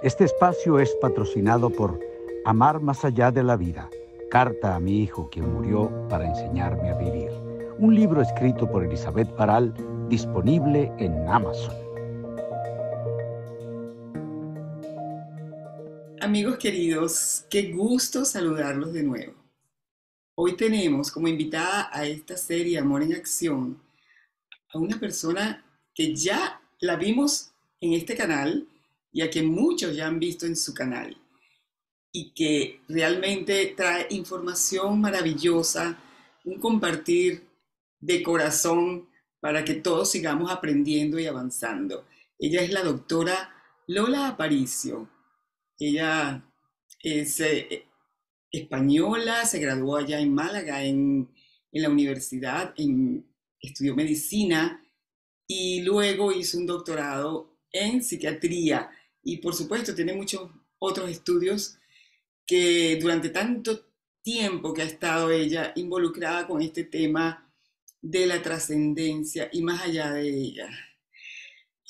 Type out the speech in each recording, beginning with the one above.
Este espacio es patrocinado por Amar más allá de la vida, Carta a mi hijo que murió para enseñarme a vivir, un libro escrito por Elizabeth Paral, disponible en Amazon. Amigos queridos, qué gusto saludarlos de nuevo. Hoy tenemos como invitada a esta serie Amor en Acción a una persona que ya la vimos en este canal y que muchos ya han visto en su canal y que realmente trae información maravillosa, un compartir de corazón para que todos sigamos aprendiendo y avanzando. Ella es la doctora Lola Aparicio. Ella es eh, española, se graduó allá en Málaga, en, la universidad, en, estudió medicina y luego hizo un doctorado en psiquiatría y por supuesto tiene muchos otros estudios que durante tanto tiempo que ha estado ella involucrada con este tema de la trascendencia y más allá de ella.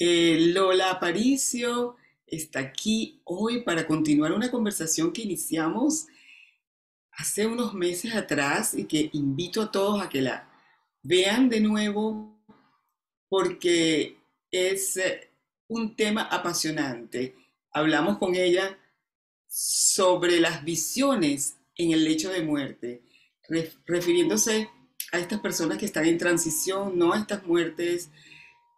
Eh, Lola Aparicio está aquí hoy para continuar una conversación que iniciamos hace unos meses atrás y que invito a todos a que la vean de nuevo porque es eh, un tema apasionante. Hablamos con ella sobre las visiones en el lecho de muerte, refiriéndose a estas personas que están en transición, no a estas muertes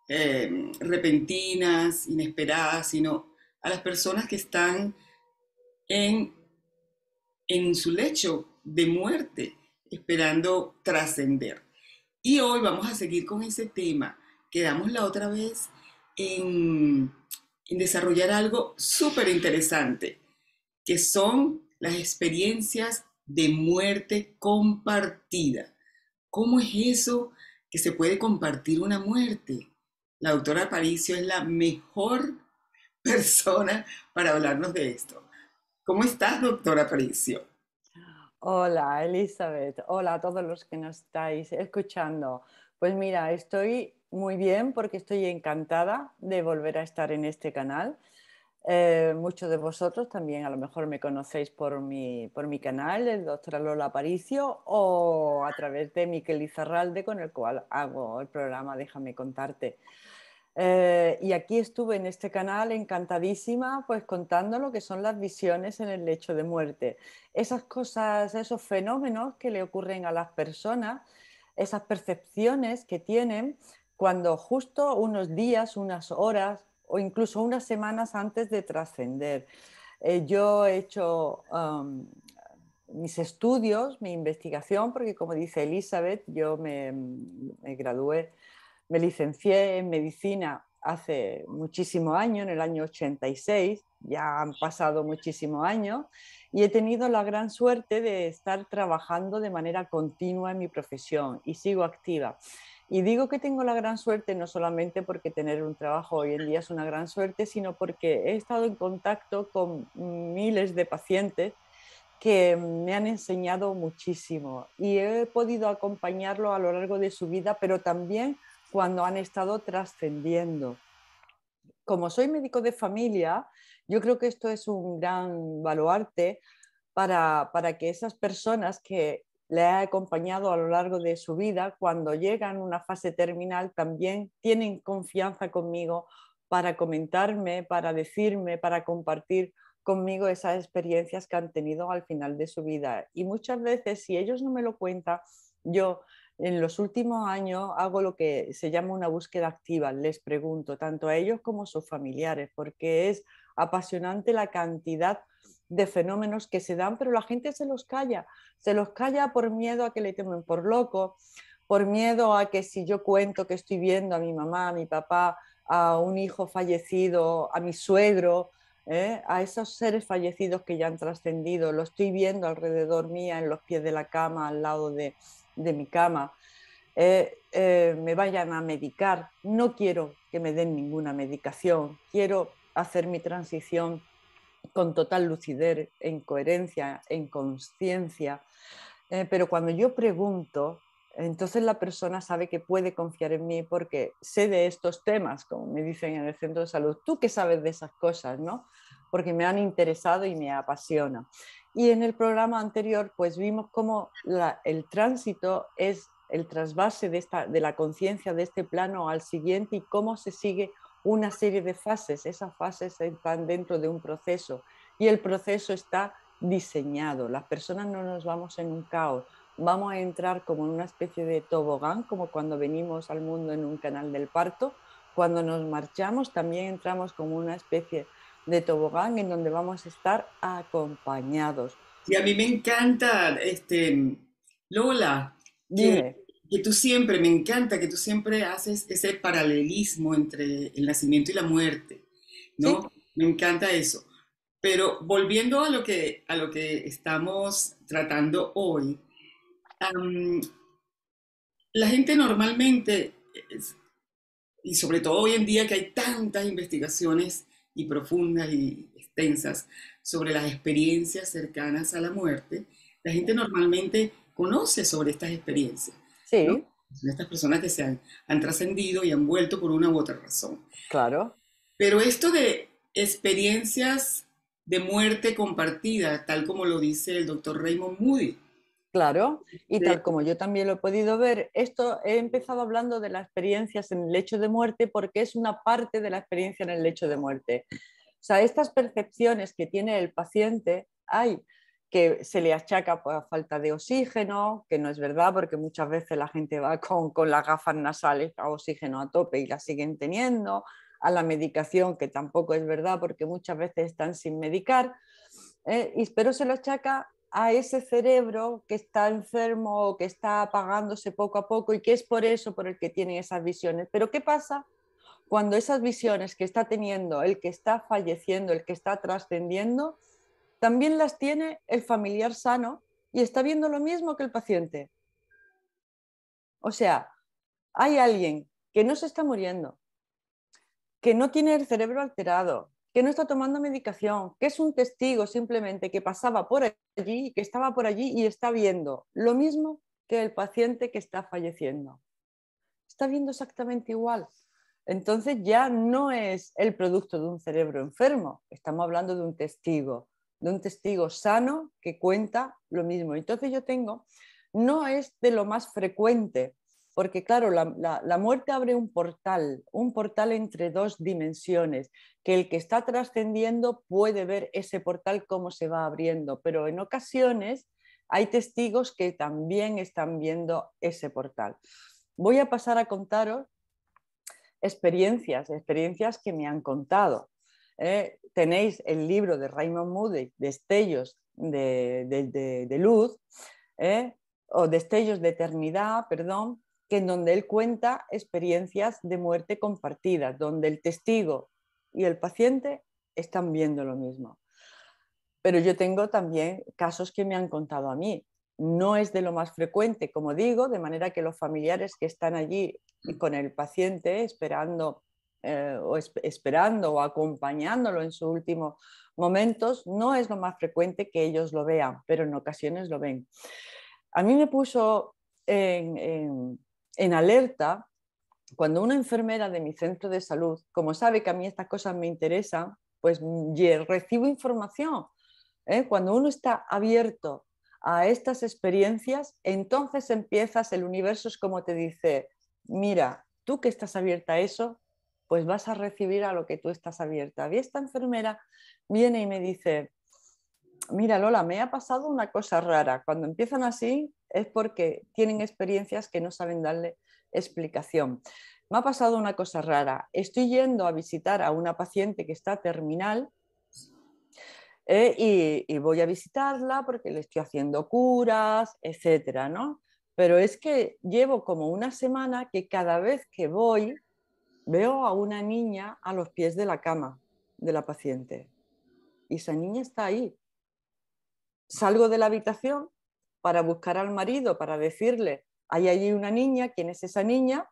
em, repentinas, inesperadas, sino a las personas que están en su lecho de muerte, esperando trascender. Y hoy vamos a seguir con ese tema. Quedamos la otra vez en, desarrollar algo súper interesante, que son las experiencias de muerte compartida. ¿Cómo es eso que se puede compartir una muerte? La doctora Aparicio es la mejor persona para hablarnos de esto. ¿Cómo estás, doctora Aparicio? Hola, Elizabeth. Hola a todos los que nos estáis escuchando. Pues mira, estoy muy bien porque estoy encantada de volver a estar en este canal. Eh, muchos de vosotros también a lo mejor me conocéis por mi, canal, el doctora Lola Aparicio, o a través de Miquel Izarralde, con el cual hago el programa Déjame contarte. Eh, y aquí estuve en este canal encantadísima, pues contando lo que son las visiones en el lecho de muerte. Esas cosas, esos fenómenos que le ocurren a las personas, esas percepciones que tienen cuando justo unos días, unas horas o incluso unas semanas antes de trascender. Eh, yo he hecho mis estudios, mi investigación, porque como dice Elizabeth, yo me, gradué, me licencié en medicina hace muchísimo año, en el año 86, ya han pasado muchísimo años, y he tenido la gran suerte de estar trabajando de manera continua en mi profesión y sigo activa. Y digo que tengo la gran suerte no solamente porque tener un trabajo hoy en día es una gran suerte, sino porque he estado en contacto con miles de pacientes que me han enseñado muchísimo y he podido acompañarlo a lo largo de su vida, pero también cuando han estado trascendiendo. Como soy médico de familia, yo creo que esto es un gran baluarte para, que esas personas que le ha acompañado a lo largo de su vida, cuando llegan a una fase terminal también tienen confianza conmigo para comentarme, para decirme, para compartir conmigo esas experiencias que han tenido al final de su vida. Y muchas veces, si ellos no me lo cuentan, yo en los últimos años hago lo que se llama una búsqueda activa, les pregunto tanto a ellos como a sus familiares, porque es apasionante la cantidad de fenómenos que se dan, pero la gente se los calla. Se los calla por miedo a que le temen por loco, por miedo a que si yo cuento que estoy viendo a mi mamá, a mi papá, a un hijo fallecido, a mi suegro, ¿eh? a esos seres fallecidos que ya han trascendido, lo estoy viendo alrededor mía, en los pies de la cama, al lado de, mi cama. Eh, eh, me vayan a medicar. No quiero que me den ninguna medicación. Quiero hacer mi transición con total lucidez, en coherencia, en conciencia. Eh, pero cuando yo pregunto, entonces la persona sabe que puede confiar en mí porque sé de estos temas, como me dicen en el centro de salud, tú que sabes de esas cosas, ¿no? Porque me han interesado y me apasiona. Y en el programa anterior, pues vimos cómo el tránsito es el trasvase de, esta, de la conciencia de este plano al siguiente y cómo se sigue una serie de fases. Esas fases están dentro de un proceso y el proceso está diseñado. Las personas no nos vamos en un caos, vamos a entrar como en una especie de tobogán, como cuando venimos al mundo en un canal del parto. Cuando nos marchamos también entramos como una especie de tobogán en donde vamos a estar acompañados. Y a mí me encanta, este, Lola, Dime que tú siempre, me encanta que tú siempre haces ese paralelismo entre el nacimiento y la muerte, ¿no? Me encanta eso. Pero volviendo a lo que, a lo que estamos tratando hoy, la gente normalmente, y sobre todo hoy en día que hay tantas investigaciones y profundas y extensas sobre las experiencias cercanas a la muerte, la gente normalmente conoce sobre estas experiencias Sí. Son estas personas que se han, trascendido y han vuelto por una u otra razón. Claro. Pero esto de experiencias de muerte compartida, tal como lo dice el doctor Raymond Moody. Claro, y tal como yo también lo he podido ver, esto he empezado hablando de las experiencias en el lecho de muerte porque es una parte de la experiencia en el lecho de muerte. O sea, estas percepciones que tiene el paciente, hay que se le achaca por falta de oxígeno, que no es verdad, porque muchas veces la gente va con, con las gafas nasales a oxígeno a tope y la siguen teniendo, a la medicación, que tampoco es verdad, porque muchas veces están sin medicar, eh, y, pero se lo achaca a ese cerebro que está enfermo o que está apagándose poco a poco y que es por eso por el que tiene esas visiones. Pero ¿qué pasa cuando esas visiones que está teniendo el que está falleciendo, el que está trascendiendo, también las tiene el familiar sano y está viendo lo mismo que el paciente. O sea, hay alguien que no se está muriendo, que no tiene el cerebro alterado, que no está tomando medicación, que es un testigo simplemente que pasaba por allí, que estaba por allí y está viendo lo mismo que el paciente que está falleciendo. Está viendo exactamente igual. Entonces ya no es el producto de un cerebro enfermo, estamos hablando de un testigo de un testigo sano que cuenta lo mismo. Entonces yo tengo, no es de lo más frecuente, porque claro, la, muerte abre un portal, un portal entre dos dimensiones, que el que está trascendiendo puede ver ese portal cómo se va abriendo, pero en ocasiones hay testigos que también están viendo ese portal. Voy a pasar a contaros experiencias, experiencias que me han contado. ¿eh? tenéis el libro de Raymond Moody, Destellos de, Luz, ¿eh? o Destellos de Eternidad, perdón, que en donde él cuenta experiencias de muerte compartidas, donde el testigo y el paciente están viendo lo mismo. Pero yo tengo también casos que me han contado a mí. No es de lo más frecuente, como digo, de manera que los familiares que están allí con el paciente esperando eh, o esperando o acompañándolo en sus últimos momentos, no es lo más frecuente que ellos lo vean, pero en ocasiones lo ven. A mí me puso en, alerta cuando una enfermera de mi centro de salud, como sabe que a mí estas cosas me interesan, pues mm, recibo información. ¿eh? Cuando uno está abierto a estas experiencias, entonces empiezas, el universo es como te dice, mira, tú que estás abierta a eso, pues vas a recibir a lo que tú estás abierta. Y esta enfermera viene y me dice, mira Lola, me ha pasado una cosa rara. Cuando empiezan así es porque tienen experiencias que no saben darle explicación. Me ha pasado una cosa rara. Estoy yendo a visitar a una paciente que está terminal eh, y, y, voy a visitarla porque le estoy haciendo curas, etcétera, ¿no? Pero es que llevo como una semana que cada vez que voy veo a una niña a los pies de la cama de la paciente y esa niña está ahí. Salgo de la habitación para buscar al marido, para decirle, hay allí una niña, ¿quién es esa niña?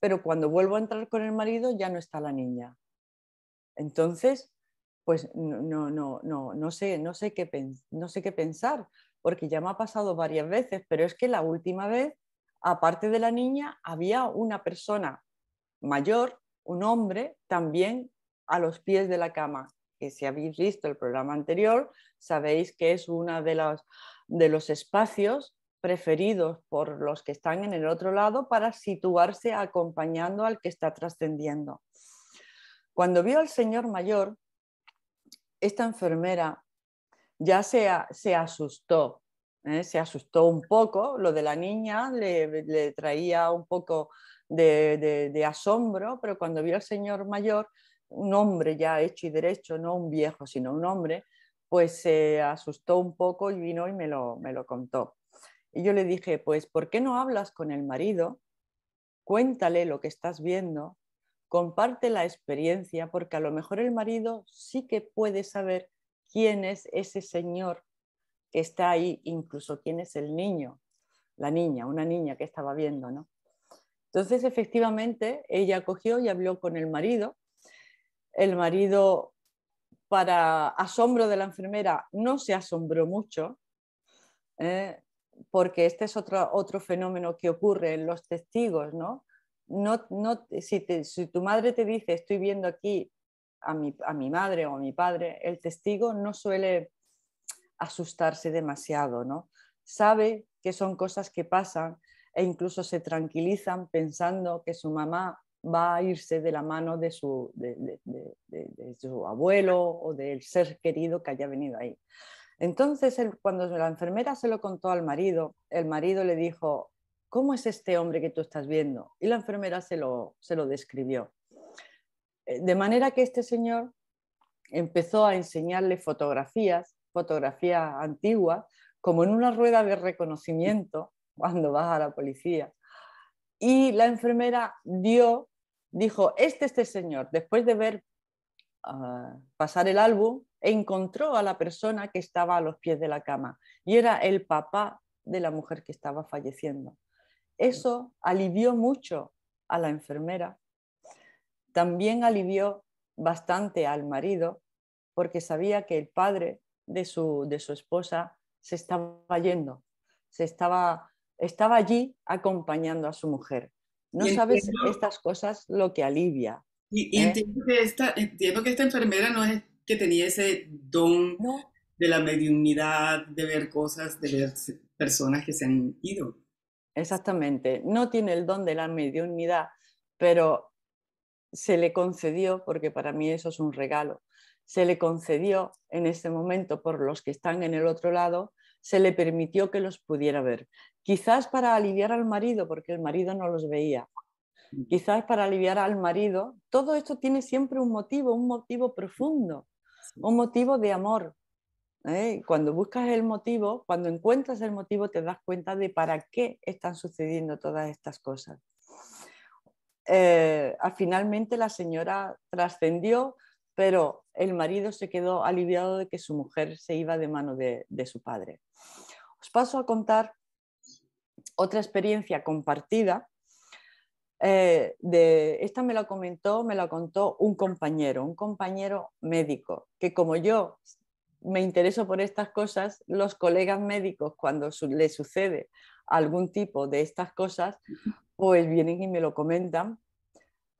Pero cuando vuelvo a entrar con el marido ya no está la niña. Entonces, pues no, no, no, no sé, no sé qué, no sé qué pensar, porque ya me ha pasado varias veces, pero es que la última vez, aparte de la niña, había una persona mayor, un hombre, también a los pies de la cama. si habéis visto el programa anterior, sabéis que es uno de los, de los espacios preferidos por los que están en el otro lado para situarse acompañando al que está trascendiendo. Cuando vio al señor mayor, esta enfermera ya se, asustó, ¿eh? se asustó un poco, lo de la niña le traía un poco de, asombro, pero cuando vio al señor mayor, un hombre ya hecho y derecho, no un viejo, sino un hombre, pues se asustó un poco y vino y me lo, me lo contó. Y yo le dije, pues, ¿por qué no hablas con el marido? Cuéntale lo que estás viendo, comparte la experiencia, porque a lo mejor el marido sí que puede saber quién es ese señor que está ahí, incluso quién es el niño, la niña, una niña que estaba viendo, ¿no? Entonces, efectivamente, ella cogió y habló con el marido. El marido, para asombro de la enfermera, no se asombró mucho, ¿eh? porque este es otro, fenómeno que ocurre en los testigos, ¿no? no, no si, tu madre te dice, estoy viendo aquí a mi, a mi madre o a mi padre, el testigo no suele asustarse demasiado, ¿no? Sabe que son cosas que pasan, e incluso se tranquilizan pensando que su mamá va a irse de la mano de su, de, su abuelo o del ser querido que haya venido ahí. Entonces, cuando la enfermera se lo contó al marido, el marido le dijo, ¿cómo es este hombre que tú estás viendo? Y la enfermera se lo, se lo describió. Eh, de manera que este señor empezó a enseñarle fotografías, fotografías antiguas, como en una rueda de reconocimiento, cuando vas a la policía. Y la enfermera dio, dijo, este este señor, después de ver ah, pasar el álbum, encontró a la persona que estaba a los pies de la cama y era el papá de la mujer que estaba falleciendo. Eso alivió mucho a la enfermera, también alivió bastante al marido, porque sabía que el padre de su, de su esposa se estaba yendo, se estaba estaba allí acompañando a su mujer. No sabes estas cosas lo que alivia. Y, ¿eh? entiendo, que esta, enfermera no es que tenía ese don de la mediunidad, de ver cosas, de ver personas que se han ido. Exactamente, no tiene el don de la mediunidad, pero se le concedió, porque para mí eso es un regalo, se le concedió en este momento por los que están en el otro lado, se le permitió que los pudiera ver. Quizás para aliviar al marido, porque el marido no los veía. Quizás para aliviar al marido. Todo esto tiene siempre un motivo, un motivo profundo, un motivo de amor. ¿eh? Cuando buscas el motivo, cuando encuentras el motivo, te das cuenta de para qué están sucediendo todas estas cosas. Eh, finalmente la señora trascendió, pero el marido se quedó aliviado de que su mujer se iba de mano de, de su padre. Os paso a contar otra experiencia compartida. Eh, de, esta me la comentó, me la contó un compañero, un compañero médico, que como yo me intereso por estas cosas, los colegas médicos cuando le les sucede algún tipo de estas cosas, pues vienen y me lo comentan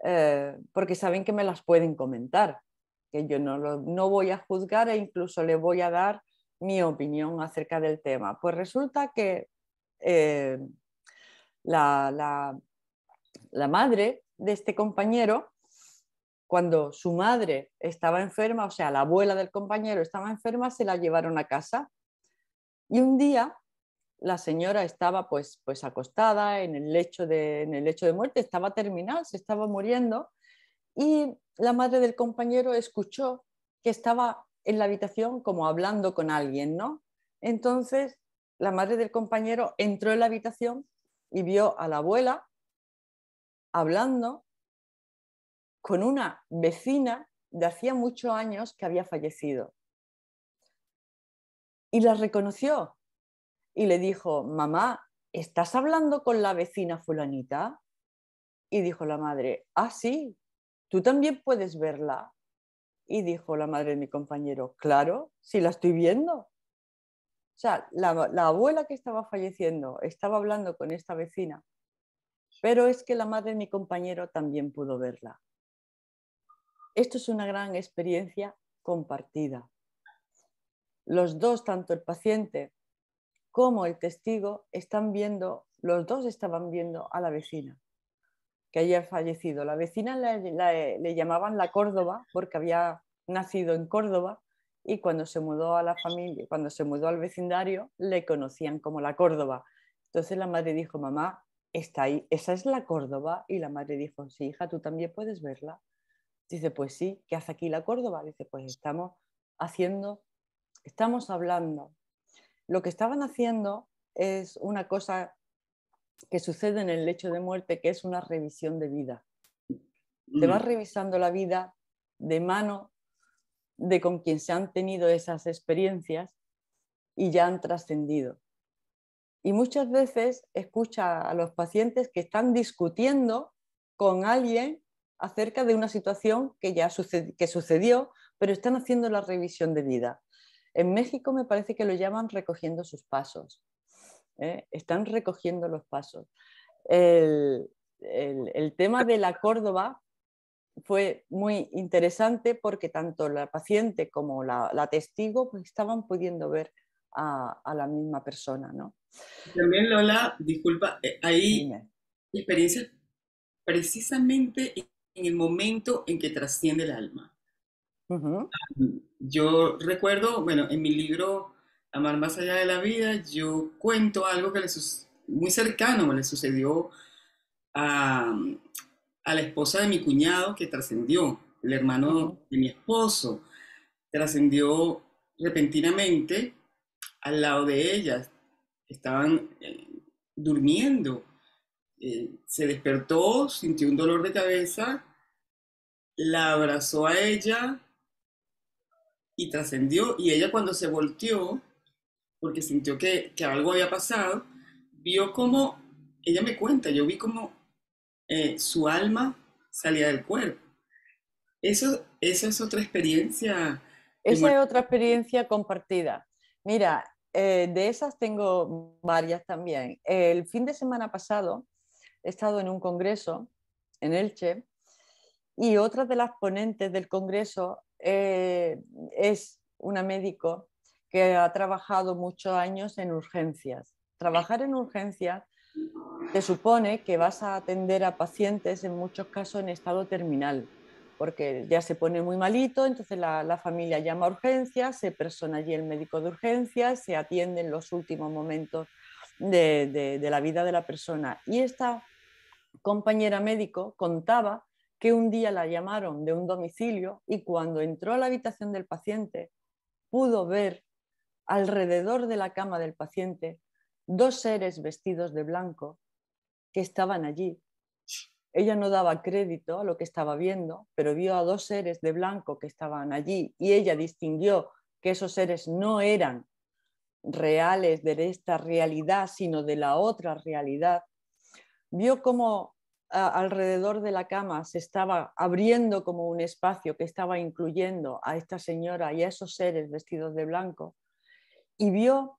eh, porque saben que me las pueden comentar, que yo no, no voy a juzgar e incluso le voy a dar mi opinión acerca del tema. Pues resulta que eh, la, madre de este compañero, cuando su madre estaba enferma, o sea, la abuela del compañero estaba enferma, se la llevaron a casa. Y un día la señora estaba pues, pues acostada en el, lecho de, en el lecho de muerte, estaba terminal, se estaba muriendo. Y la madre del compañero escuchó que estaba en la habitación como hablando con alguien, ¿no? Entonces la madre del compañero entró en la habitación y vio a la abuela hablando con una vecina de hacía muchos años que había fallecido. Y la reconoció y le dijo, mamá, ¿estás hablando con la vecina fulanita? Y dijo la madre, ah, sí, tú también puedes verla. Y dijo la madre de mi compañero, claro, si la estoy viendo. O sea, la, abuela que estaba falleciendo estaba hablando con esta vecina, pero es que la madre de mi compañero también pudo verla. Esto es una gran experiencia compartida. Los dos, tanto el paciente como el testigo, están viendo, los dos estaban viendo a la vecina que había fallecido. La vecina le llamaban la Córdoba porque había nacido en Córdoba y cuando se mudó a la familia, cuando se mudó al vecindario, le conocían como la Córdoba. Entonces la madre dijo, mamá, está ahí, esa es la Córdoba. Y la madre dijo, sí, hija, tú también puedes verla. Dice, pues sí, ¿qué hace aquí la Córdoba? Dice, pues estamos haciendo, estamos hablando. Lo que estaban haciendo es una cosa que sucede en el lecho de muerte, que es una revisión de vida. Te vas mm. revisando la vida de mano de con quien se han tenido esas experiencias y ya han trascendido. Y muchas veces escucha a los pacientes que están discutiendo con alguien acerca de una situación que ya que sucedió, pero están haciendo la revisión de vida. En México me parece que lo llaman recogiendo sus pasos. ¿eh? Están recogiendo los pasos. el, tema de la Córdoba fue muy interesante porque tanto la paciente como la, testigo pues, estaban pudiendo ver a, la misma persona, ¿no? También Lola, disculpa, eh, ahí experiencias experiencia precisamente en el momento en que trasciende el alma. Yo recuerdo, bueno, en mi libro Amar más allá de la vida, yo cuento algo que le muy cercano le sucedió a, a la esposa de mi cuñado que trascendió, el hermano de mi esposo, trascendió repentinamente al lado de ellas. Estaban eh, durmiendo. Eh, se despertó, sintió un dolor de cabeza, la abrazó a ella y trascendió. Y ella cuando se volteó, porque sintió que, que algo había pasado, vio como, ella me cuenta, yo vi como eh, su alma salía del cuerpo. Eso, esa es otra experiencia. Esa es otra experiencia compartida. Mira, eh, de esas tengo varias también. El fin de semana pasado he estado en un congreso en Elche y otra de las ponentes del congreso eh, es una médico que ha trabajado muchos años en urgencias. Trabajar en urgencias se supone que vas a atender a pacientes en muchos casos en estado terminal, porque ya se pone muy malito, entonces la, familia llama a urgencias, se persona allí el médico de urgencias, se atiende en los últimos momentos de, de la vida de la persona. Y esta compañera médico contaba que un día la llamaron de un domicilio y cuando entró a la habitación del paciente pudo ver alrededor de la cama del paciente dos seres vestidos de blanco que estaban allí. Ella no daba crédito a lo que estaba viendo, pero vio a dos seres de blanco que estaban allí y ella distinguió que esos seres no eran reales de esta realidad, sino de la otra realidad. Vio cómo alrededor de la cama se estaba abriendo como un espacio que estaba incluyendo a esta señora y a esos seres vestidos de blanco y vio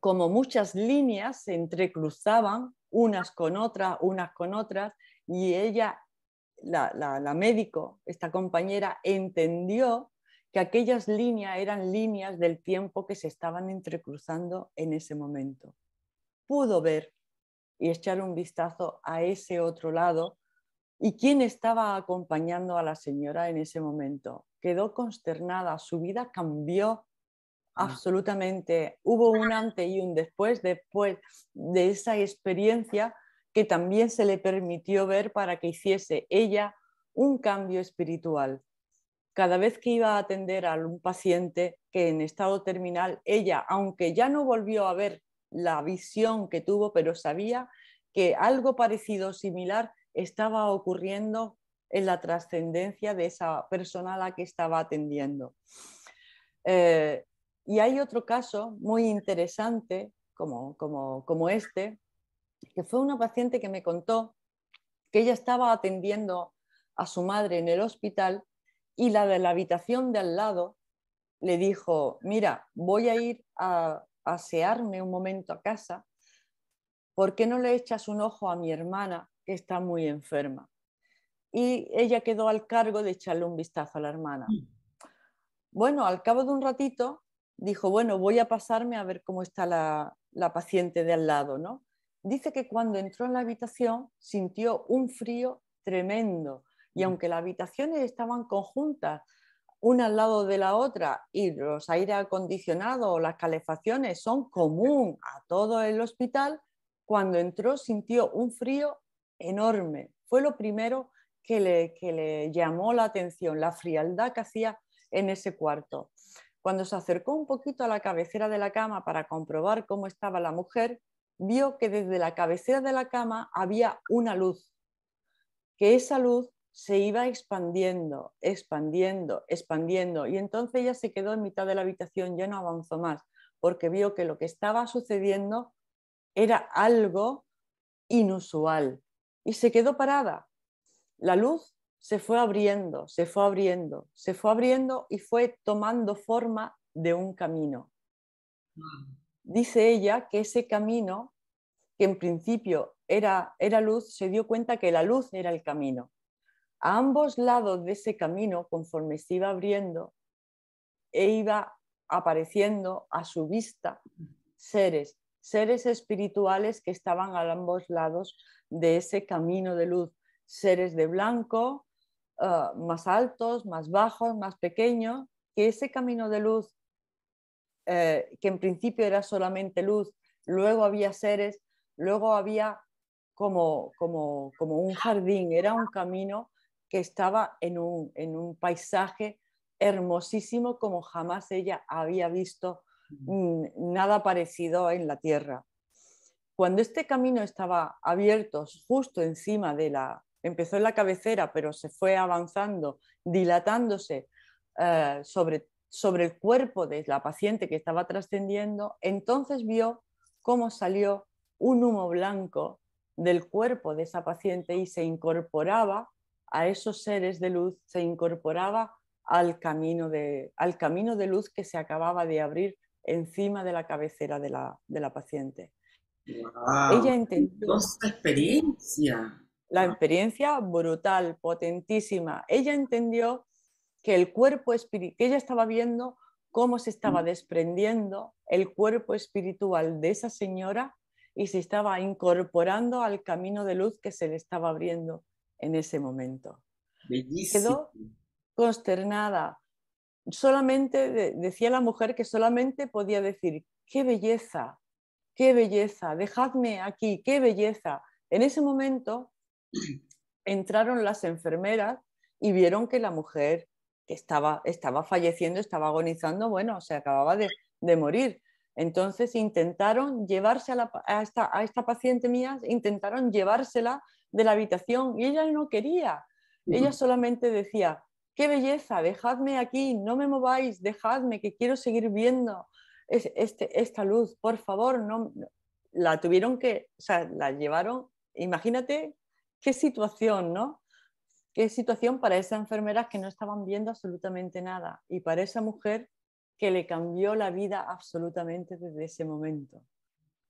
como muchas líneas se entrecruzaban unas con otras, unas con otras, y ella, la, médico, esta compañera, entendió que aquellas líneas eran líneas del tiempo que se estaban entrecruzando en ese momento. Pudo ver y echar un vistazo a ese otro lado y quién estaba acompañando a la señora en ese momento. Quedó consternada, su vida cambió absolutamente. Hubo un antes y un después, después de esa experiencia que también se le permitió ver para que hiciese ella un cambio espiritual. Cada vez que iba a atender a un paciente que en estado terminal, ella, aunque ya no volvió a ver la visión que tuvo, pero sabía que algo parecido, similar, estaba ocurriendo en la trascendencia de esa persona a la que estaba atendiendo. Eh, y hay otro caso muy interesante, como, este, que fue una paciente que me contó que ella estaba atendiendo a su madre en el hospital y la de la habitación de al lado le dijo, mira, voy a ir a asearme un momento a casa, ¿por qué no le echas un ojo a mi hermana que está muy enferma? Y ella quedó al cargo de echarle un vistazo a la hermana. Mm. Bueno, al cabo de un ratito, dijo, bueno, voy a pasarme a ver cómo está la, la paciente de al lado, ¿no? Dice que cuando entró en la habitación sintió un frío tremendo y aunque las habitaciones estaban conjuntas, una al lado de la otra y los aire acondicionados o las calefacciones son común a todo el hospital, cuando entró sintió un frío enorme. Fue lo primero que le, que le llamó la atención, la frialdad que hacía en ese cuarto. Cuando se acercó un poquito a la cabecera de la cama para comprobar cómo estaba la mujer, vio que desde la cabecera de la cama había una luz, que esa luz se iba expandiendo, expandiendo, expandiendo, y entonces ella se quedó en mitad de la habitación, ya no avanzó más, porque vio que lo que estaba sucediendo era algo inusual, y se quedó parada. La luz se fue abriendo, se fue abriendo, se fue abriendo y fue tomando forma de un camino. Mm. Dice ella que ese camino, que en principio era, era luz, se dio cuenta que la luz era el camino. A ambos lados de ese camino, conforme se iba abriendo e iba apareciendo a su vista seres, seres espirituales que estaban a ambos lados de ese camino de luz, seres de blanco, Ah, más altos, más bajos, más pequeños, que ese camino de luz, eh, que en principio era solamente luz, luego había seres, luego había como, como, como un jardín, era un camino que estaba en un, en un paisaje hermosísimo como jamás ella había visto mm, nada parecido en la tierra. Cuando este camino estaba abierto justo encima de la, empezó en la cabecera, pero se fue avanzando, dilatándose eh, sobre, sobre el cuerpo de la paciente que estaba trascendiendo, entonces vio cómo salió un humo blanco del cuerpo de esa paciente y se incorporaba a esos seres de luz, se incorporaba al camino de, al camino de luz que se acababa de abrir encima de la cabecera de la, de la paciente. Wow, Ella entendió. experiencia! La experiencia brutal, potentísima. Ella entendió que el cuerpo espiritual, que ella estaba viendo cómo se estaba mm. desprendiendo el cuerpo espiritual de esa señora y se estaba incorporando al camino de luz que se le estaba abriendo en ese momento. Quedó consternada. Solamente decía la mujer que solamente podía decir, qué belleza, qué belleza, dejadme aquí, qué belleza. En ese momento entraron las enfermeras y vieron que la mujer que estaba, estaba falleciendo, estaba agonizando, bueno, se acababa de, morir. Entonces intentaron llevarse a, esta, paciente mía, intentaron llevársela de la habitación y ella no quería. Ella solamente decía, qué belleza, dejadme aquí, no me mováis, dejadme que quiero seguir viendo este, esta luz, por favor, no. La tuvieron que, o sea, la llevaron, imagínate qué situación, ¿no? Qué situación para esa enfermera que no estaban viendo absolutamente nada y para esa mujer que le cambió la vida absolutamente desde ese momento.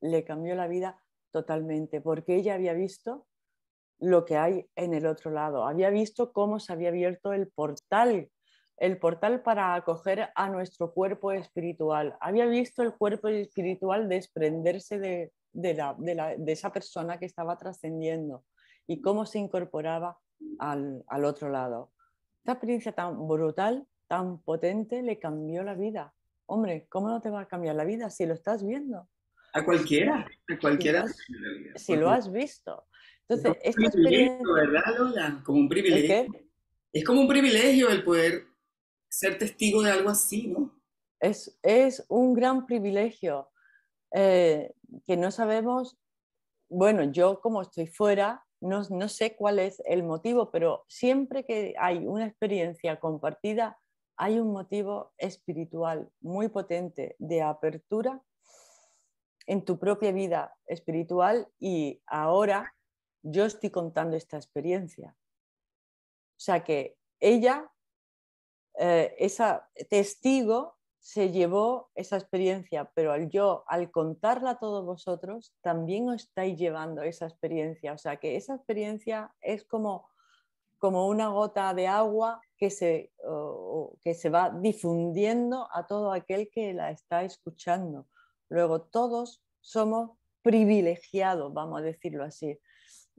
Le cambió la vida totalmente porque ella había visto lo que hay en el otro lado, había visto cómo se había abierto el portal, el portal para acoger a nuestro cuerpo espiritual, había visto el cuerpo espiritual desprenderse de, de esa persona que estaba trascendiendo, y cómo se incorporaba al, al otro lado. Esta experiencia tan brutal, tan potente, le cambió la vida. Hombre, ¿cómo no te va a cambiar la vida si lo estás viendo? A cualquiera, a cualquiera. Si lo has, visto. Entonces, es ¿verdad, Como un privilegio. ¿Es, es, como un privilegio el poder ser testigo de algo así, ¿no? Es, es un gran privilegio eh, que no sabemos, bueno, yo como estoy fuera, no, sé cuál es el motivo, pero siempre que hay una experiencia compartida, hay un motivo espiritual muy potente de apertura en tu propia vida espiritual y ahora yo estoy contando esta experiencia. O sea que ella, eh, es testigo, se llevó esa experiencia, pero al yo, al contarla a todos vosotros, también os estáis llevando esa experiencia. O sea que esa experiencia es como, como una gota de agua que se, que se va difundiendo a todo aquel que la está escuchando. Luego todos somos privilegiados, vamos a decirlo así.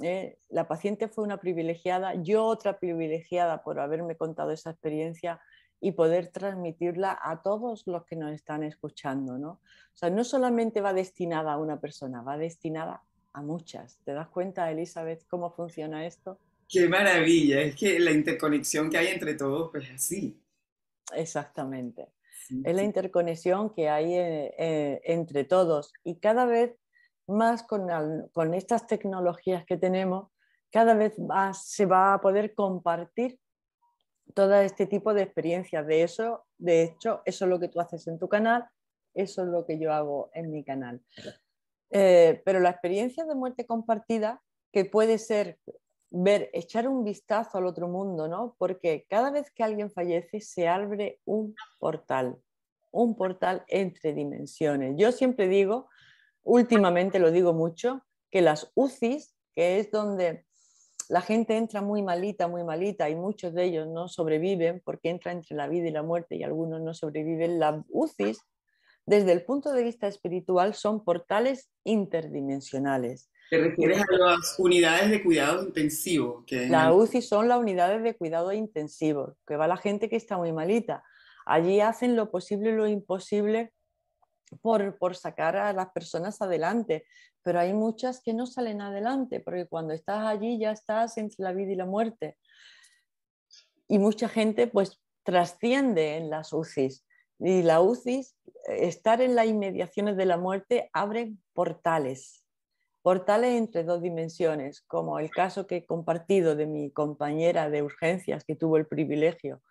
¿eh? la paciente fue una privilegiada, yo otra privilegiada por haberme contado esa experiencia y poder transmitirla a todos los que nos están escuchando, ¿no? O sea, no solamente va destinada a una persona, va destinada a muchas. ¿Te das cuenta, Elizabeth, cómo funciona esto? Qué maravilla, es que la interconexión que hay entre todos, pues así. Exactamente. es la interconexión que hay eh, eh, entre todos y cada vez más con estas tecnologías que tenemos, cada vez más se va a poder compartir todo este tipo de experiencias. De eso, de hecho, eso es lo que tú haces en tu canal, eso es lo que yo hago en mi canal. Eh, pero la experiencia de muerte compartida, que puede ser ver, echar un vistazo al otro mundo, ¿no? Porque cada vez que alguien fallece se abre un portal, un portal entre dimensiones. Yo siempre digo, últimamente lo digo mucho, que las UCIs, que es donde la gente entra muy malita, muy malita y muchos de ellos no sobreviven porque entra entre la vida y la muerte y algunos no sobreviven. Las UCIs, desde el punto de vista espiritual, son portales interdimensionales. ¿Te refieres a las unidades de cuidado intensivo? Que la UCI son las unidades de cuidado intensivo, que va la gente que está muy malita. Allí hacen lo posible y lo imposible por, por, sacar a las personas adelante, pero hay muchas que no salen adelante, porque cuando estás allí ya estás entre la vida y la muerte. Y mucha gente pues trasciende en las UCIs. Y la UCIs, estar en las inmediaciones de la muerte, abre portales, portales entre dos dimensiones, como el caso que he compartido de mi compañera de urgencias que tuvo el privilegio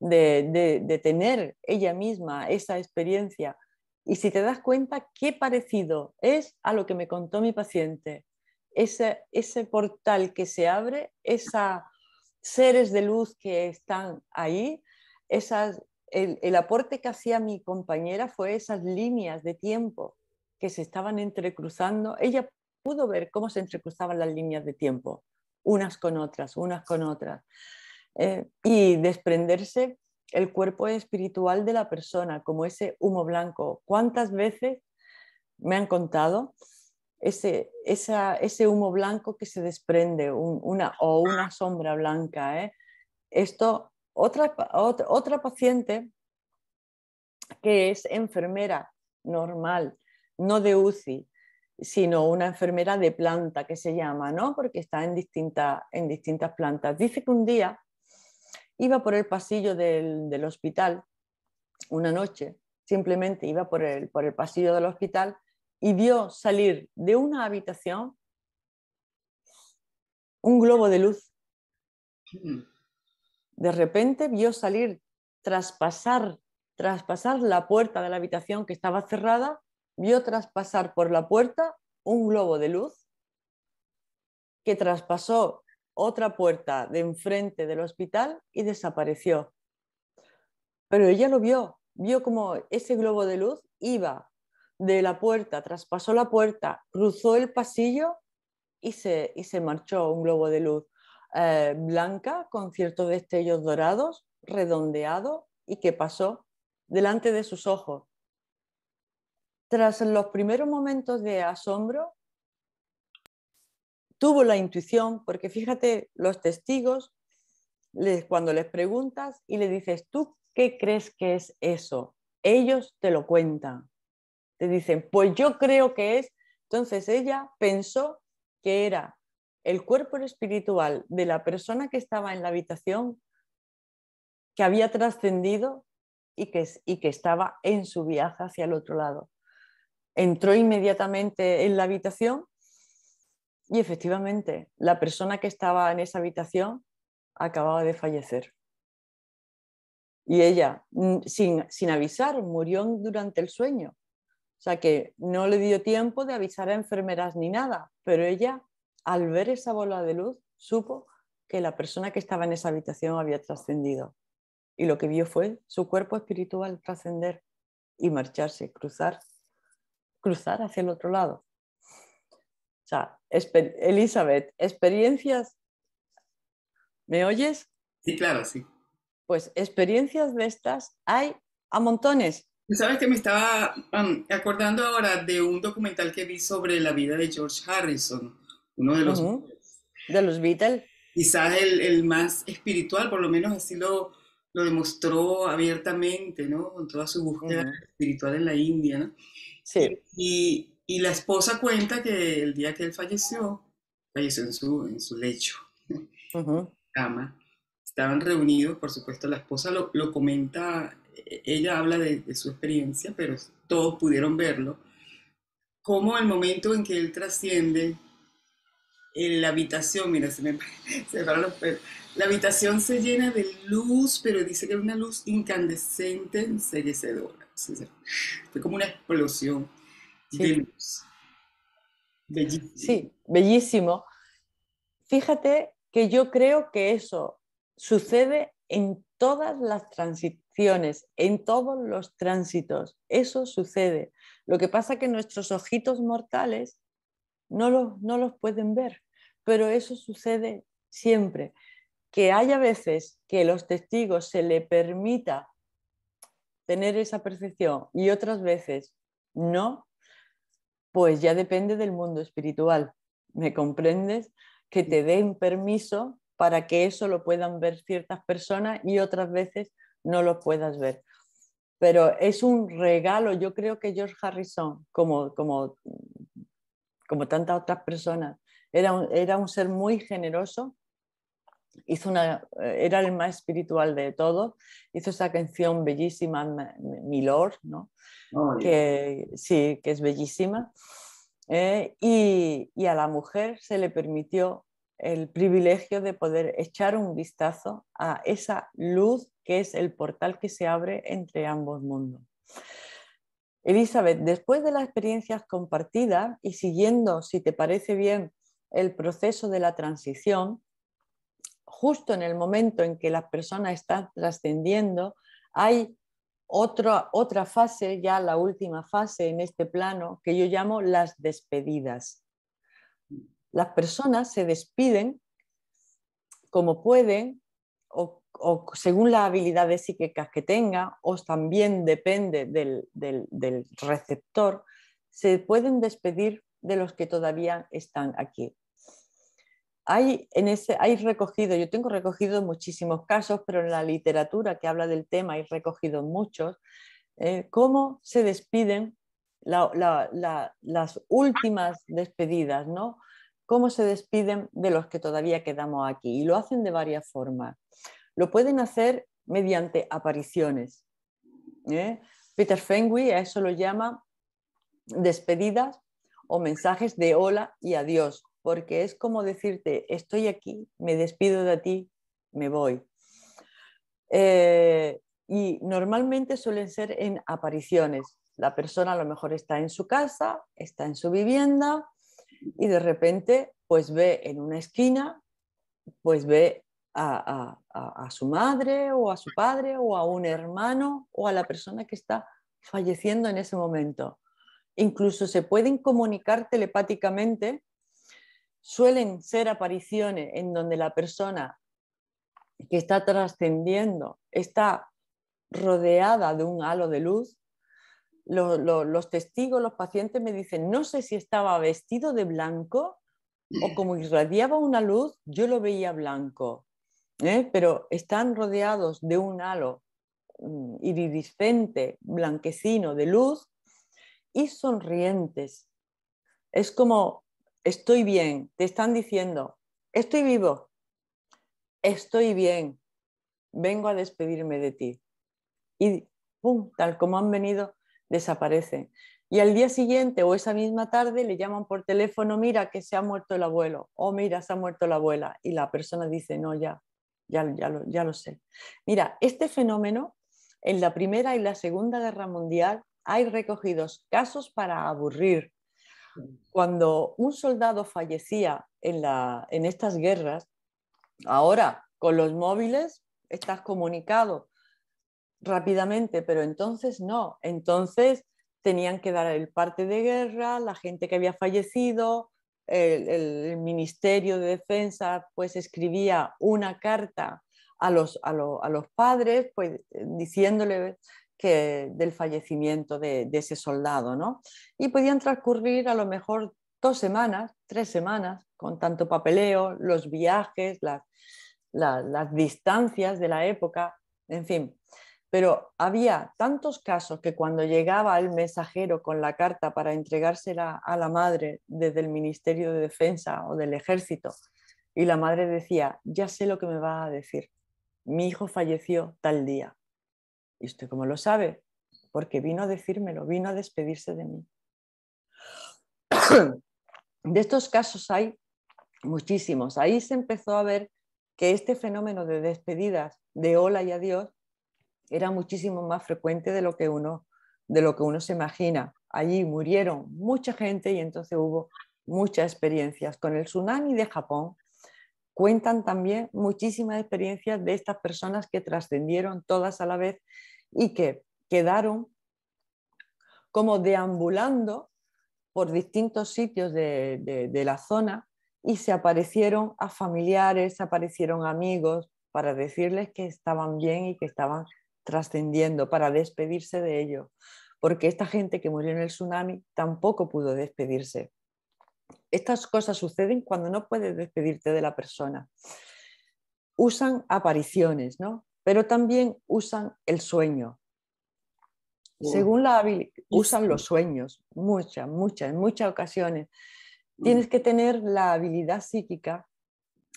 de, de, de tener ella misma esa experiencia y si te das cuenta, qué parecido es a lo que me contó mi paciente. Ese, portal que se abre, esos seres de luz que están ahí, esas, el, aporte que hacía mi compañera fue esas líneas de tiempo que se estaban entrecruzando. Ella pudo ver cómo se entrecruzaban las líneas de tiempo, unas con otras, unas con otras. Eh, y desprenderse el cuerpo espiritual de la persona, como ese humo blanco. ¿Cuántas veces me han contado ese, humo blanco que se desprende una, o una sombra blanca? Eh? Esto, otra, otra, paciente que es enfermera normal, no de UCI, sino una enfermera de planta que se llama, ¿no? Porque está en, en distintas plantas. Dice que un día Iba por el pasillo del, hospital una noche, simplemente iba por el, por el pasillo del hospital y vio salir de una habitación un globo de luz. De repente vio salir, traspasar, traspasar la puerta de la habitación que estaba cerrada, vio traspasar por la puerta un globo de luz que traspasó otra puerta de enfrente del hospital y desapareció. Pero ella lo vio, vio como ese globo de luz iba de la puerta, traspasó la puerta, cruzó el pasillo y se, marchó un globo de luz eh, blanca con ciertos destellos dorados, redondeado y que pasó delante de sus ojos. Tras los primeros momentos de asombro, tuvo la intuición, porque fíjate, los testigos, cuando les preguntas y le dices, ¿tú qué crees que es eso? Ellos te lo cuentan. Te dicen, pues yo creo que es. Entonces ella pensó que era el cuerpo espiritual de la persona que estaba en la habitación, que había trascendido y y que estaba en su viaje hacia el otro lado. Entró inmediatamente en la habitación y efectivamente, la persona que estaba en esa habitación acababa de fallecer. Y ella, mm, sin, sin avisar, murió durante el sueño. O sea que no le dio tiempo de avisar a enfermeras ni nada, pero ella, al ver esa bola de luz, supo que la persona que estaba en esa habitación había trascendido. Y lo que vio fue su cuerpo espiritual trascender y marcharse, cruzar, cruzar hacia el otro lado. O sea, Elizabeth, experiencias. ¿Me oyes? Sí, claro, sí. Pues experiencias de estas hay a montones. Pues, Sabes que me estaba acordando ahora de un documental que vi sobre la vida de George Harrison, uno de los, de los Beatles. Quizás el, más espiritual, por lo menos así lo, demostró abiertamente, ¿no? Con toda su búsqueda espiritual en la India, Sí. Y, y la esposa cuenta que el día que él falleció, falleció en su, en su lecho, cama. Estaban reunidos, por supuesto, la esposa lo, lo comenta, e, ella habla de, su experiencia, pero todos pudieron verlo, como el momento en que él trasciende, en la habitación, mira, se me, los la habitación se llena de luz, pero dice que era una luz incandescente, enseguecedora, fue como una explosión sí. Bellísimo. Fíjate que yo creo que eso sucede en todas las transiciones, en todos los tránsitos. Eso sucede. Lo que pasa es que nuestros ojitos mortales no los, no los pueden ver, pero eso sucede siempre. Que haya veces que los testigos se le permita tener esa percepción y otras veces no, pues ya depende del mundo espiritual, ¿me comprendes? Que te den permiso para que eso lo puedan ver ciertas personas y otras veces no lo puedas ver. Pero es un regalo, yo creo que George Harrison, como, como, como tantas otras personas, era era un ser muy generoso eh, era el más espiritual de todos, hizo esa canción bellísima, Milord, ¿no? Oh, que, sí, que es bellísima. Eh, y, a la mujer se le permitió el privilegio de poder echar un vistazo a esa luz que es el portal que se abre entre ambos mundos. Elizabeth, después de las experiencias compartidas y siguiendo, si te parece bien, el proceso de la transición, justo en el momento en que la persona está trascendiendo, hay otra, fase, ya la última fase en este plano, que yo llamo las despedidas. Las personas se despiden como pueden o, según las habilidades psíquicas que tenga o también depende del receptor, se pueden despedir de los que todavía están aquí hay, en ese, hay recogido, yo tengo recogido muchísimos casos, pero en la literatura que habla del tema hay recogido muchos, eh, cómo se despiden las últimas despedidas, ¿no? Cómo se despiden de los que todavía quedamos aquí. Y lo hacen de varias formas. Lo pueden hacer mediante apariciones. ¿eh? Peter Fenwick a eso lo llama despedidas o mensajes de hola y adiós porque es como decirte, estoy aquí, me despido de ti, me voy. Eh, y normalmente suelen ser en apariciones. La persona a lo mejor está en su casa, está en su vivienda y de repente pues ve en una esquina, pues ve a, a su madre o a su padre o a un hermano o a la persona que está falleciendo en ese momento. Incluso se pueden comunicar telepáticamente suelen ser apariciones en donde la persona que está trascendiendo está rodeada de un halo de luz, los, testigos, los pacientes me dicen, no sé si estaba vestido de blanco o como irradiaba una luz, yo lo veía blanco, ¿eh? pero están rodeados de un halo mm, iridiscente, blanquecino de luz y sonrientes. Es como estoy bien, te están diciendo, estoy vivo, estoy bien, vengo a despedirme de ti. Y ¡pum! tal como han venido, desaparecen. Y al día siguiente o esa misma tarde le llaman por teléfono, mira que se ha muerto el abuelo, o oh, mira, se ha muerto la abuela. Y la persona dice, no, ya, ya lo sé. Mira, este fenómeno en la Primera y la Segunda Guerra Mundial hay recogidos casos para aburrir, cuando un soldado fallecía en, estas guerras, ahora con los móviles estás comunicado rápidamente, pero entonces no. Entonces tenían que dar el parte de guerra, la gente que había fallecido, el, Ministerio de Defensa pues escribía una carta a los, a los padres pues diciéndole del fallecimiento de, ese soldado, ¿no? Y podían transcurrir a lo mejor dos semanas, tres semanas, con tanto papeleo, los viajes, las, las distancias de la época, en fin. Pero había tantos casos que cuando llegaba el mensajero con la carta para entregársela a la madre desde el Ministerio de Defensa o del Ejército, y la madre decía, ya sé lo que me va a decir, mi hijo falleció tal día. ¿Y usted cómo lo sabe? Porque vino a decírmelo, vino a despedirse de mí. De estos casos hay muchísimos. Ahí se empezó a ver que este fenómeno de despedidas, de hola y adiós, era muchísimo más frecuente de lo que uno, de lo que uno se imagina. Allí murieron mucha gente y entonces hubo muchas experiencias. Con el tsunami de Japón cuentan también muchísimas experiencias de estas personas que trascendieron todas a la vez y que quedaron como deambulando por distintos sitios de, la zona y se aparecieron a familiares, aparecieron amigos para decirles que estaban bien y que estaban trascendiendo, para despedirse de ellos, porque esta gente que murió en el tsunami tampoco pudo despedirse. Estas cosas suceden cuando no puedes despedirte de la persona. Usan apariciones, ¿no? pero también usan el sueño. Según la habilidad, usan los sueños, muchas, muchas, en muchas ocasiones. Mm. Tienes que tener la habilidad psíquica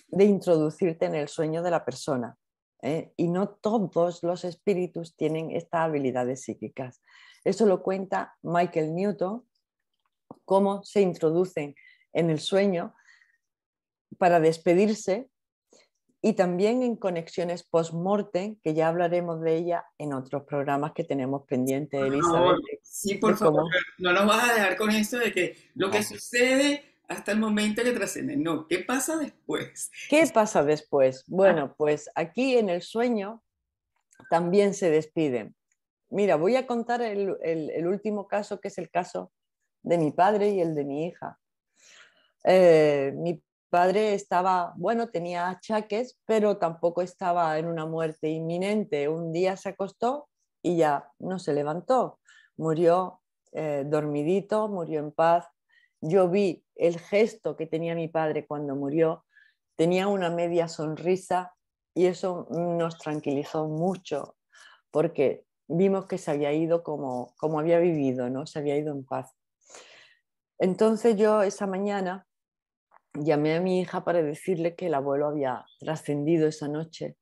de introducirte en el sueño de la persona. ¿eh? Y no todos los espíritus tienen estas habilidades psíquicas. Eso lo cuenta Michael Newton, cómo se introducen en el sueño para despedirse y también en conexiones post morte que ya hablaremos de ella en otros programas que tenemos pendientes, Elizabeth. sí, por favor, no nos vas a dejar con esto de que lo que ah. sucede hasta el momento que trascenden. no, ¿qué pasa después? ¿Qué pasa después? Ah. Bueno, pues aquí en el sueño también se despiden. Mira, voy a contar el, último caso, que es el caso de mi padre y el de mi hija. Eh, mi padre estaba, bueno, tenía achaques, pero tampoco estaba en una muerte inminente. Un día se acostó y ya no se levantó. Murió eh, dormidito, murió en paz. Yo vi el gesto que tenía mi padre cuando murió. Tenía una media sonrisa y eso nos tranquilizó mucho porque vimos que se había ido como, como había vivido, ¿no? Se había ido en paz. Entonces yo esa mañana llamé a mi hija para decirle que el abuelo había trascendido esa noche.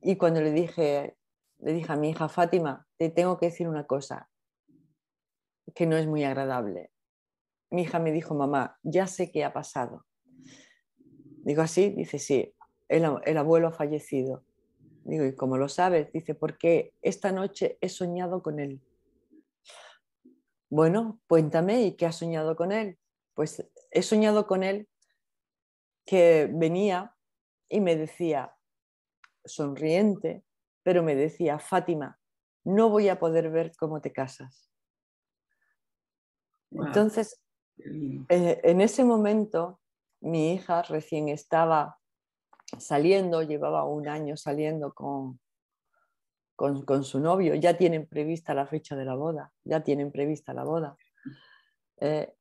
Y cuando le dije, le dije a mi hija Fátima, te tengo que decir una cosa que no es muy agradable. Mi hija me dijo, mamá, ya sé qué ha pasado. Digo, ¿así? Dice, sí, el, abuelo ha fallecido. Digo, ¿y cómo lo sabes? Dice, porque esta noche he soñado con él. Bueno, cuéntame, ¿y qué has soñado con él? Pues he soñado con él que venía y me decía, sonriente, pero me decía, Fátima, no voy a poder ver cómo te casas. Entonces, eh, en ese momento, mi hija recién estaba saliendo, llevaba un año saliendo con, con, su novio, ya tienen prevista la fecha de la boda, ya tienen prevista la boda. Eh,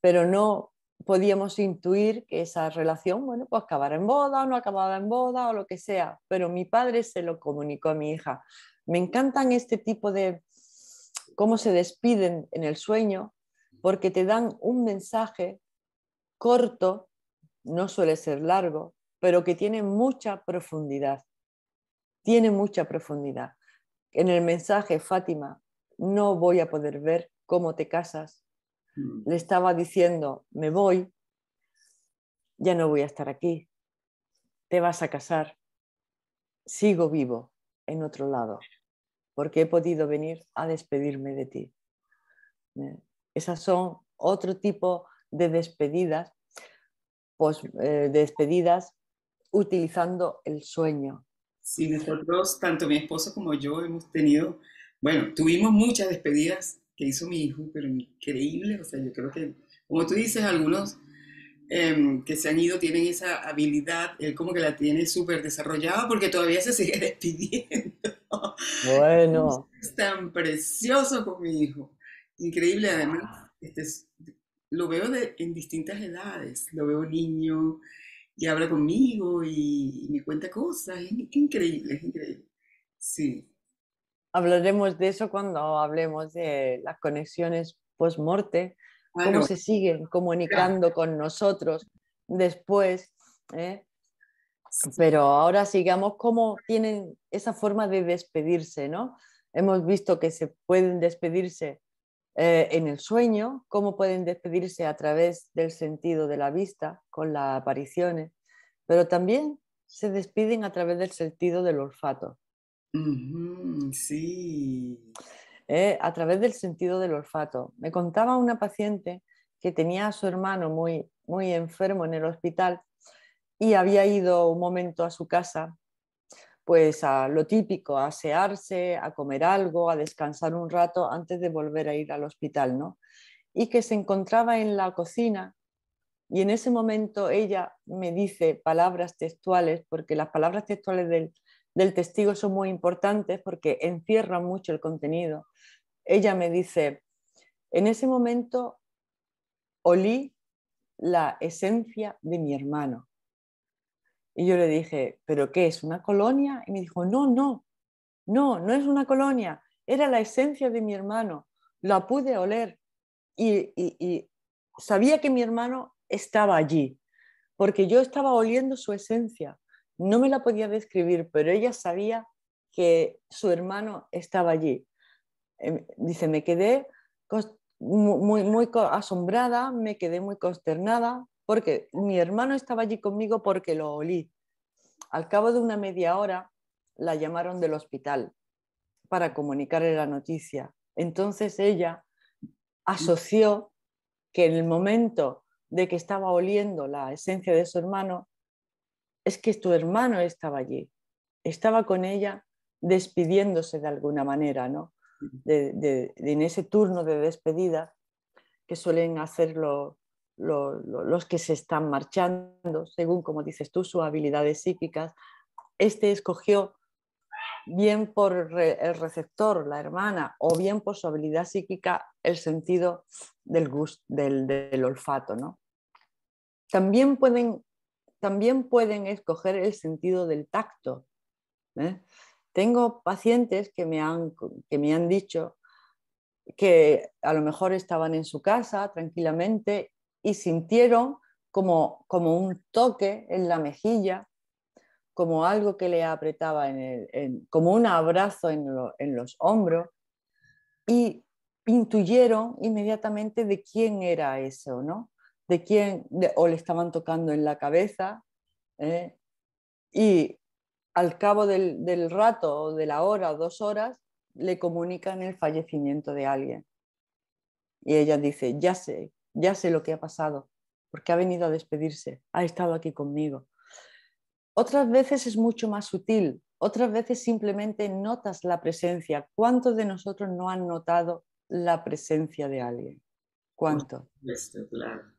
pero no, podíamos intuir que esa relación, bueno, pues acabara en boda o no acababa en boda o lo que sea, pero mi padre se lo comunicó a mi hija. Me encantan este tipo de cómo se despiden en el sueño, porque te dan un mensaje corto, no suele ser largo, pero que tiene mucha profundidad. Tiene mucha profundidad. En el mensaje, Fátima, no voy a poder ver cómo te casas, le estaba diciendo, me voy, ya no voy a estar aquí, te vas a casar, sigo vivo en otro lado, porque he podido venir a despedirme de ti. Eh, esas son otro tipo de despedidas, pues, eh, despedidas utilizando el sueño. Sí, nosotros, tanto mi esposo como yo, hemos tenido, bueno, tuvimos muchas despedidas que hizo mi hijo, pero increíble. O sea, yo creo que, como tú dices, algunos em, que se han ido tienen esa habilidad, él como que la tiene súper desarrollada porque todavía se sigue despidiendo. Bueno. Es tan precioso con mi hijo. Increíble, además, este lo veo de, en distintas edades. Lo veo niño y habla conmigo y, me cuenta cosas. Es, increíble, es increíble. Sí hablaremos de eso cuando hablemos de las conexiones post-morte, cómo se siguen comunicando con nosotros después. ¿eh? Pero ahora sigamos cómo tienen esa forma de despedirse, Hemos visto que se pueden despedirse eh, en el sueño, cómo pueden despedirse a través del sentido de la vista con las apariciones, pero también se despiden a través del sentido del olfato sí. Eh, a través del sentido del olfato. Me contaba una paciente que tenía a su hermano muy, muy enfermo en el hospital y había ido un momento a su casa, pues a lo típico, a asearse, a comer algo, a descansar un rato antes de volver a ir al hospital, ¿no? Y que se encontraba en la cocina y en ese momento ella me dice palabras textuales, porque las palabras textuales del, del testigo son muy importantes porque encierran mucho el contenido. Ella me dice, en ese momento olí la esencia de mi hermano. Y yo le dije, ¿pero qué es? ¿Una colonia? Y me dijo, no, no, no, no es una colonia, era la esencia de mi hermano, la pude oler y, y sabía que mi hermano estaba allí, porque yo estaba oliendo su esencia. No me la podía describir, pero ella sabía que su hermano estaba allí. Em, dice, me quedé muy, muy asombrada, me quedé muy consternada, porque mi hermano estaba allí conmigo porque lo olí. Al cabo de una media hora la llamaron del hospital para comunicarle la noticia. Entonces ella asoció que en el momento de que estaba oliendo la esencia de su hermano, es que tu hermano estaba allí, estaba con ella despidiéndose de alguna manera, ¿no? De, en ese turno de despedida que suelen hacer los que se están marchando, según como dices tú, sus habilidades psíquicas. Este escogió bien por el receptor, la hermana, o bien por su habilidad psíquica, el sentido del, del olfato. ¿no? También pueden también pueden escoger el sentido del tacto. ¿eh? Tengo pacientes que me, han, dicho que a lo mejor estaban en su casa tranquilamente y sintieron como, un toque en la mejilla, como algo que le apretaba, en el, como un abrazo en, en los hombros, y intuyeron inmediatamente de quién era eso, ¿no? de quién, o le estaban tocando en la cabeza, ¿eh? y al cabo del, rato o de la hora o dos horas le comunican el fallecimiento de alguien. Y ella dice, ya sé, ya sé lo que ha pasado, porque ha venido a despedirse, ha estado aquí conmigo. Otras veces es mucho más sutil, otras veces simplemente notas la presencia. ¿Cuántos de nosotros no han notado la presencia de alguien? ¿Cuánto? Este, claro.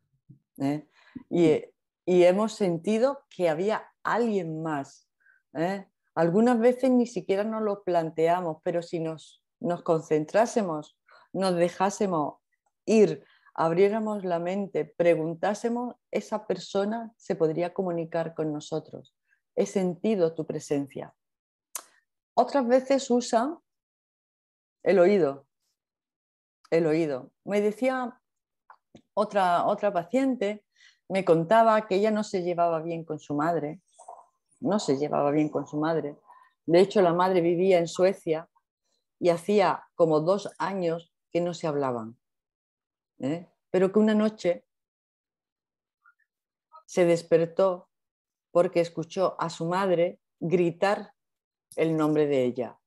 ¿eh? Y, hemos sentido que había alguien más. ¿eh? Algunas veces ni siquiera nos lo planteamos, pero si nos, concentrásemos, nos dejásemos ir, abriéramos la mente, preguntásemos, esa persona se podría comunicar con nosotros. He sentido tu presencia. Otras veces usa el oído. El oído. Me decía otra, otra paciente me contaba que ella no se llevaba bien con su madre, no se llevaba bien con su madre. De hecho, la madre vivía en Suecia y hacía como dos años que no se hablaban. ¿eh? Pero que una noche se despertó porque escuchó a su madre gritar el nombre de ella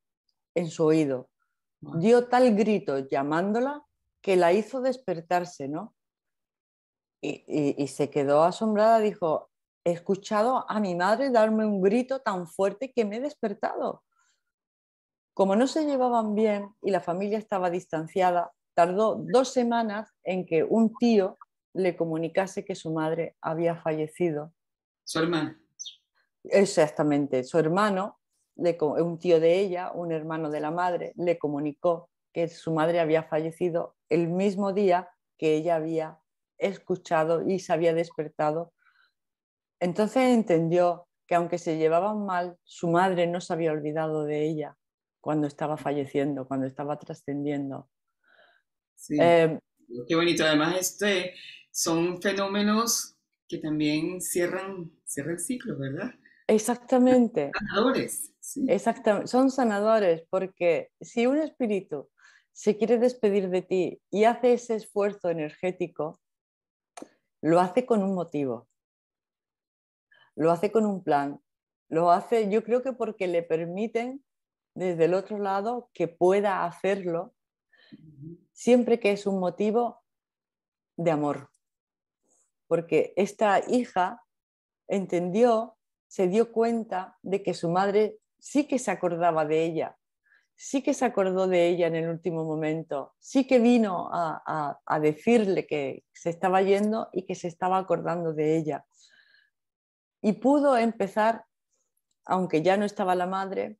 en su oído. Dio tal grito llamándola que la hizo despertarse, ¿no? y, se quedó asombrada, dijo, he escuchado a mi madre darme un grito tan fuerte que me he despertado. Como no se llevaban bien y la familia estaba distanciada, tardó dos semanas en que un tío le comunicase que su madre había fallecido. Su hermano. Exactamente, su hermano, un tío de ella, un hermano de la madre, le comunicó que su madre había fallecido el mismo día que ella había escuchado y se había despertado. Entonces entendió que aunque se llevaban mal, su madre no se había olvidado de ella cuando estaba falleciendo, cuando estaba trascendiendo. Eh, qué bonito. Además, este, son fenómenos que también cierran, cierran ciclos, ¿verdad? Exactamente. Sanadores. Sí. Exactamente. Son sanadores porque si un espíritu se quiere despedir de ti y hace ese esfuerzo energético, lo hace con un motivo, lo hace con un plan, lo hace yo creo que porque le permiten desde el otro lado que pueda hacerlo siempre que es un motivo de amor. Porque esta hija entendió, se dio cuenta de que su madre sí que se acordaba de ella sí que se acordó de ella en el último momento, sí que vino a, decirle que se estaba yendo y que se estaba acordando de ella. Y pudo empezar, aunque ya no estaba la madre,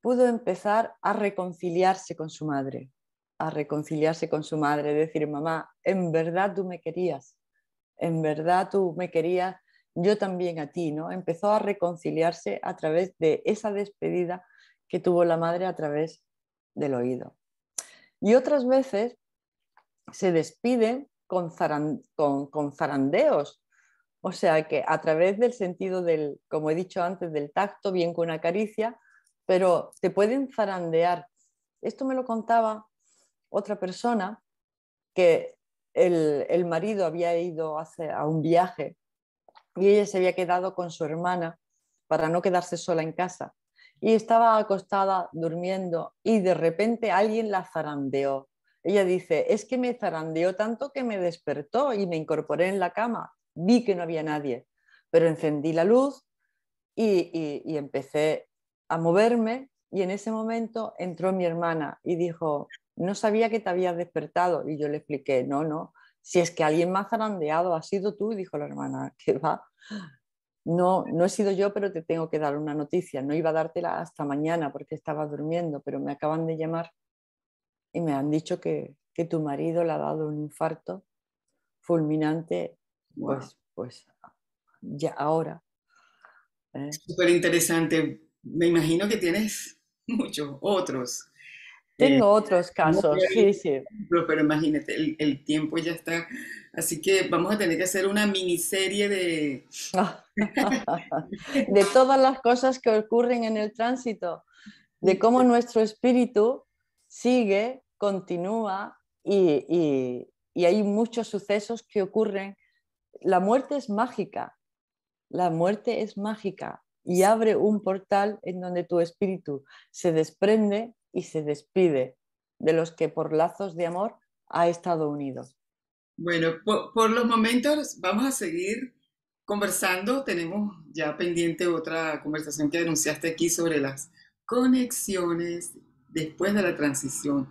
pudo empezar a reconciliarse con su madre, a reconciliarse con su madre, decir, mamá, en verdad tú me querías, en verdad tú me querías, yo también a ti, ¿no? Empezó a reconciliarse a través de esa despedida que tuvo la madre a través del oído. Y otras veces se despiden con, zarandeos, o sea que a través del sentido del, como he dicho antes, del tacto, bien con una caricia, pero te pueden zarandear. Esto me lo contaba otra persona que el, marido había ido a un viaje y ella se había quedado con su hermana para no quedarse sola en casa y estaba acostada durmiendo y de repente alguien la zarandeó. Ella dice, es que me zarandeó tanto que me despertó y me incorporé en la cama. Vi que no había nadie, pero encendí la luz y, empecé a moverme y en ese momento entró mi hermana y dijo, no sabía que te habías despertado. Y yo le expliqué, no, no, si es que alguien me ha zarandeado, ha sido tú, dijo la hermana, que va no, no he sido yo, pero te tengo que dar una noticia. No iba a dártela hasta mañana porque estaba durmiendo, pero me acaban de llamar y me han dicho que, tu marido le ha dado un infarto fulminante, pues, pues ya ahora. ¿eh? Súper interesante. Me imagino que tienes muchos otros tengo este, otros casos, sí, sí. Pero imagínate, el, tiempo ya está. Así que vamos a tener que hacer una miniserie de... de todas las cosas que ocurren en el tránsito, de cómo nuestro espíritu sigue, continúa y hay muchos sucesos que ocurren. La muerte es mágica, la muerte es mágica, y abre un portal en donde tu espíritu se desprende y se despide de los que por lazos de amor ha estado unidos. Bueno, por, los momentos vamos a seguir conversando. Tenemos ya pendiente otra conversación que anunciaste aquí sobre las conexiones después de la transición.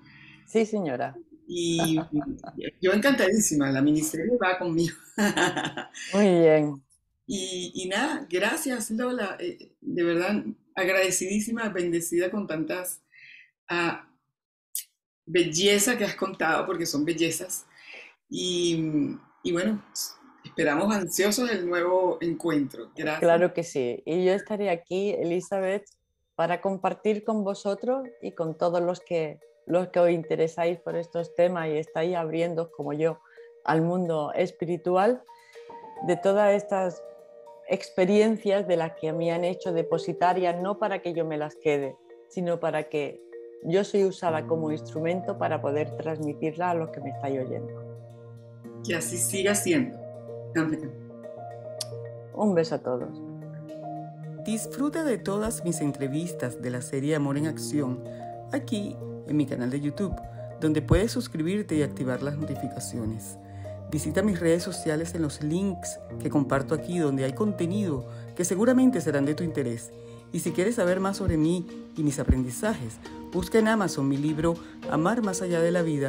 Sí, señora. Y yo encantadísima, la ministerio va conmigo. Muy bien. Y, nada, gracias Lola, eh, de verdad agradecidísima, bendecida con tantas ah, bellezas que has contado, porque son bellezas. Y, y bueno, esperamos ansiosos el nuevo encuentro. Claro que sí. Y yo estaré aquí, Elizabeth, para compartir con vosotros y con todos los que, los que os interesáis por estos temas y estáis abriendo como yo al mundo espiritual de todas estas experiencias de las que me han hecho depositaria, no para que yo me las quede, sino para que yo soy usada como instrumento para poder transmitirla a los que me estáis oyendo. Que así siga siendo. Un beso a todos. Disfruta de todas mis entrevistas de la serie Amor en Acción aquí en mi canal de YouTube, donde puedes suscribirte y activar las notificaciones. Visita mis redes sociales en los links que comparto aquí donde hay contenido que seguramente serán de tu interés. Y si quieres saber más sobre mí y mis aprendizajes, busca en Amazon mi libro Amar más allá de la vida.